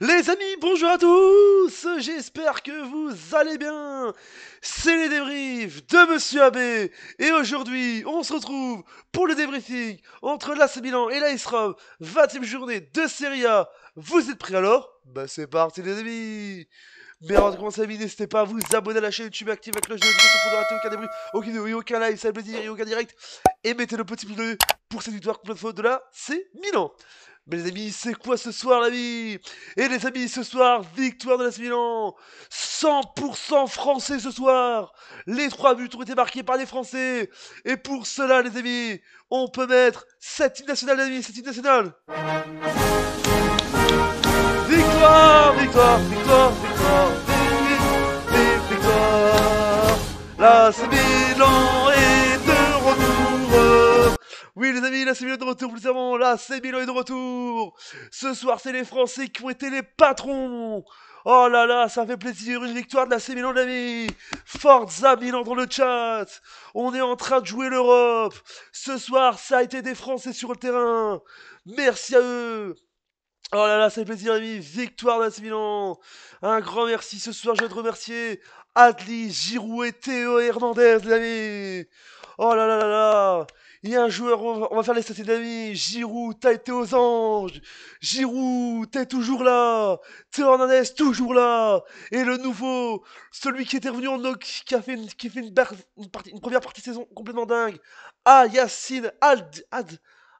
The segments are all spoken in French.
Les amis, bonjour à tous J'espère que vous allez bien C'est les débriefs de Monsieur Abbé Et aujourd'hui, on se retrouve pour le débriefing entre l'AC Milan et l'AS Rome, 20 e journée de Serie A Vous êtes prêts alors Bah c'est parti les amis mais avant de commencer la n'hésitez pas à vous abonner à la chaîne YouTube, active la cloche de notification pour ne rater aucun débrief, aucun live, ça plaisir et aucun direct. Et mettez le petit pouce bleu pour cette victoire complète faute de la C Milan. Mais les amis, c'est quoi ce soir la vie Et les amis, ce soir, victoire de la Milan 100% français ce soir Les trois buts ont été marqués par les Français Et pour cela, les amis, on peut mettre cette team nationale, les amis, cette team nationale Victoire, victoire, victoire, victoire, victoire, victoire, la victoire. les amis, la est de retour, plus avant, la c'est est de retour Ce soir c'est les Français qui ont été les patrons Oh là là, ça fait plaisir, une victoire de la C les amis Forza Milan dans le chat On est en train de jouer l'Europe Ce soir, ça a été des Français sur le terrain Merci à eux Oh là là, ça fait plaisir, amis. Victoire de la Un grand merci ce soir. Je vais te remercier. Adli, Giroud et Théo Hernandez, les amis. Oh là là là là. Il y a un joueur, on va, faire les stats d'amis. Giroud, t'as été aux anges. Giroud, t'es toujours là. Théo toujours là. Et le nouveau, celui qui était revenu en ox, qui a fait une, qui une, partie, une première partie de saison complètement dingue. Ah, Yacine Ad, Ad,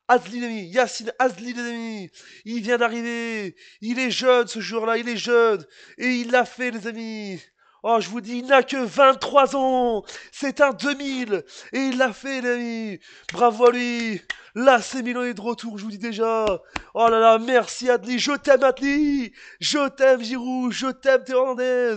amis. Yacine amis il vient d'arriver, il est jeune ce joueur-là, il est jeune, et il l'a fait les amis Oh, je vous dis, il n'a que 23 ans C'est un 2000 Et il l'a fait, amis Bravo à lui Là, c'est Milan et de retour, je vous dis déjà Oh là là, merci Adli Je t'aime Adli Je t'aime Giroud Je t'aime Thérandez.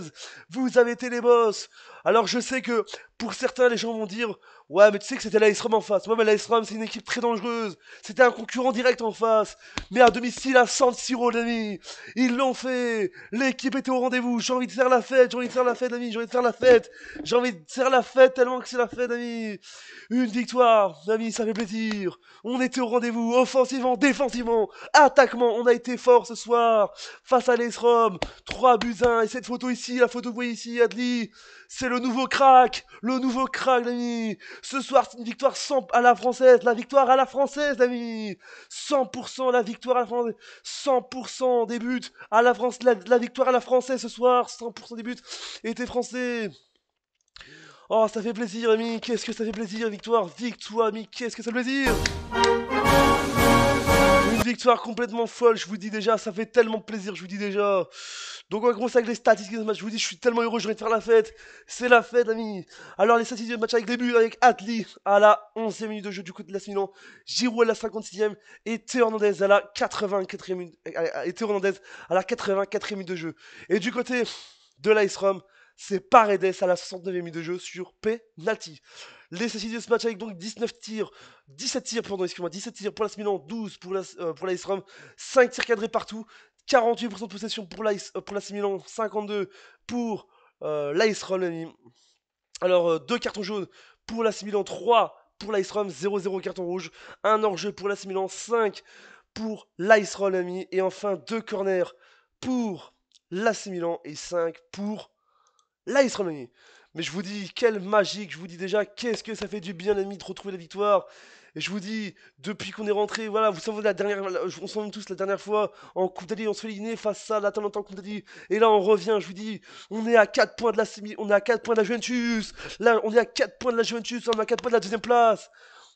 Vous avez été les boss Alors, je sais que, pour certains, les gens vont dire Ouais, mais tu sais que c'était l'ASROM en face. Ouais, mais S-Rom, c'est une équipe très dangereuse. C'était un concurrent direct en face. Mais à domicile, à San Siro, l'ami. Ils l'ont fait. L'équipe était au rendez-vous. J'ai envie de faire la fête. J'ai envie de faire la fête, l'ami. J'ai envie de faire la fête. J'ai envie de faire la fête tellement que c'est la fête, l'ami. Une victoire, ami, ça fait plaisir. On était au rendez-vous. Offensivement, défensivement, attaquement. On a été fort ce soir. Face à l'ASROM. 3 buts 1. Et cette photo ici, la photo que vous voyez ici, Adli. C'est le nouveau crack. Le nouveau crack, l'ami. Ce soir, c'est une victoire à la française. La victoire à la française, amis. 100% la victoire à la française. 100% des buts à la France. La, victoire à la française ce soir. 100% des buts étaient français. Oh, ça fait plaisir, ami. Qu'est-ce que ça fait plaisir, victoire. Victoire, ami. Qu'est-ce que ça fait plaisir. Une victoire complètement folle, je vous dis déjà, ça fait tellement plaisir, je vous dis déjà. Donc en gros, c'est avec les statistiques de match. Je vous dis, je suis tellement heureux, j'aurais de faire la fête. C'est la fête, amis. Alors les statistiques de match avec début avec Atli à la 11e minute de jeu du coup de la Milan, Giroud à la 56e et Théo Hernandez à la 84e minute à la 84e minute de jeu. Et du côté de l'Ice Rom, c'est Paredes à la 69e minute de jeu sur penalty. Les statistiques de ce match avec donc 19 tirs, 17 tirs, 17 tirs pour la Milan, 12 pour la, euh, pour 5 tirs cadrés partout, 48% de possession pour l'ice euh, pour 52 pour l'ice roll, ami. Alors, euh, deux cartons jaunes pour l'AS Milan, 3 pour l'ice Rome, 0-0 carton rouge, un hors-jeu pour l'AS Milan, 5 pour l'ice Rome, et enfin deux corners pour l'AS et 5 pour roll Rome. Mais je vous dis, quelle magique, je vous dis déjà, qu'est-ce que ça fait du bien, l'ennemi de retrouver la victoire. Et je vous dis, depuis qu'on est rentré, voilà, vous savez, la dernière, on s'en tous la dernière fois en Coupe d'Ali, on se fait ligner face à l'Atalanta en Coupe d'Ali. Et là, on revient, je vous dis, on est à 4 points de la semi, on est à 4 points de la Juventus. Là, on est à 4 points de la Juventus, on est à 4 points de la deuxième place.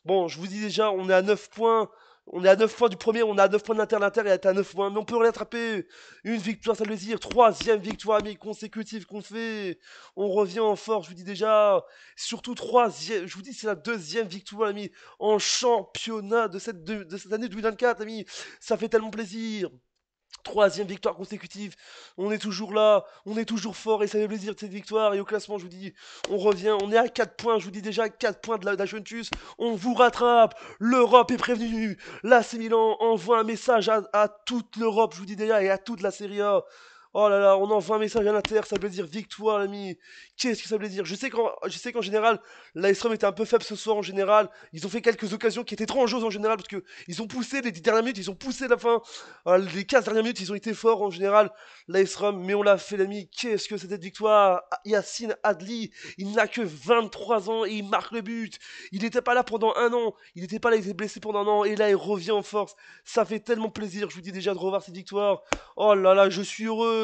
Bon, je vous dis déjà, on est à 9 points. On est à 9 points du premier, on est à 9 points de l'Inter est à 9 points, mais on peut rattraper une victoire, ça le dire troisième victoire amis, consécutive qu'on fait. On revient en force, je vous dis déjà, surtout troisième, je vous dis c'est la deuxième victoire amis, en championnat de cette, de, cette année 2024 amis ça fait tellement plaisir. Troisième victoire consécutive, on est toujours là, on est toujours fort et ça fait plaisir de cette victoire. Et au classement, je vous dis, on revient, on est à 4 points, je vous dis déjà 4 points de la, de on vous rattrape, l'Europe est prévenue, l'AC Milan envoie un message à, à toute l'Europe, je vous dis déjà, et à toute la Serie A. Oh là là, on envoie un message à la terre. ça veut dire victoire, l'ami. Qu'est-ce que ça veut dire Je sais qu'en, je sais qu'en général, était un peu faible ce soir en général. Ils ont fait quelques occasions qui étaient trop en en général parce que ils ont poussé les 10 dernières minutes, ils ont poussé la fin. Euh, les 15 dernières minutes, ils ont été forts en général. L'ASROM, mais on l'a fait, l'ami. Qu'est-ce que c'était de victoire Yacine Adli, il n'a que 23 ans et il marque le but. Il n'était pas là pendant un an. Il n'était pas là, il était blessé pendant un an et là, il revient en force. Ça fait tellement plaisir, je vous dis déjà, de revoir cette victoire. Oh là là, je suis heureux.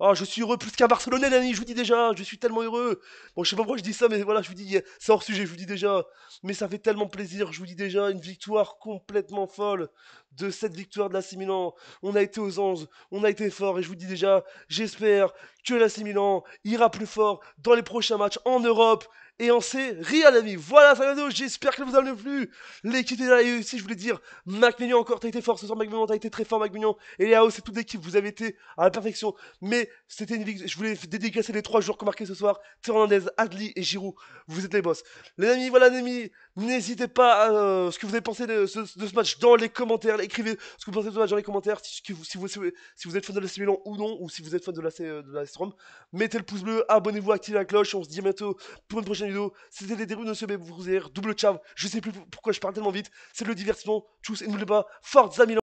Ah, je suis heureux plus qu'un Barcelonais, l'année, je vous dis déjà, je suis tellement heureux. Bon, je sais pas pourquoi je dis ça, mais voilà, je vous dis, c'est hors sujet, je vous dis déjà. Mais ça fait tellement plaisir, je vous dis déjà, une victoire complètement folle de cette victoire de l'assimilan Milan. On a été aux anges, on a été fort, et je vous dis déjà, j'espère que l'assimilan Milan ira plus fort dans les prochains matchs en Europe et on sait, rien à l'ami. Voilà, ça j'espère que vous avez plu. L'équipe est là, et aussi, je voulais dire, Macmillan encore, t'as été fort ce soir, Mac t'as été très fort, Macmillan. Et AOS, c'est toute l'équipe, vous avez été à la perfection. Mais c'était, une une Je voulais dédicacer les trois joueurs marqué ce soir. Fernandez, Adli et Giroud. Vous êtes les boss. Les amis, voilà les amis. N'hésitez pas à euh, ce que vous avez pensé de ce, match dans les commentaires. Écrivez ce que vous pensez de ce match dans les commentaires. Si, vous, si, vous, si vous, êtes fan de la simulant ou non, ou si vous êtes fan de la, C, de la Strom, mettez le pouce bleu, abonnez-vous, activez la cloche. On se dit bientôt pour une prochaine vidéo. C'était les débuts de ce vous double chav. Je sais plus pourquoi je parle tellement vite. C'est le divertissement. Tchuss et n'oubliez pas, Forza Milan.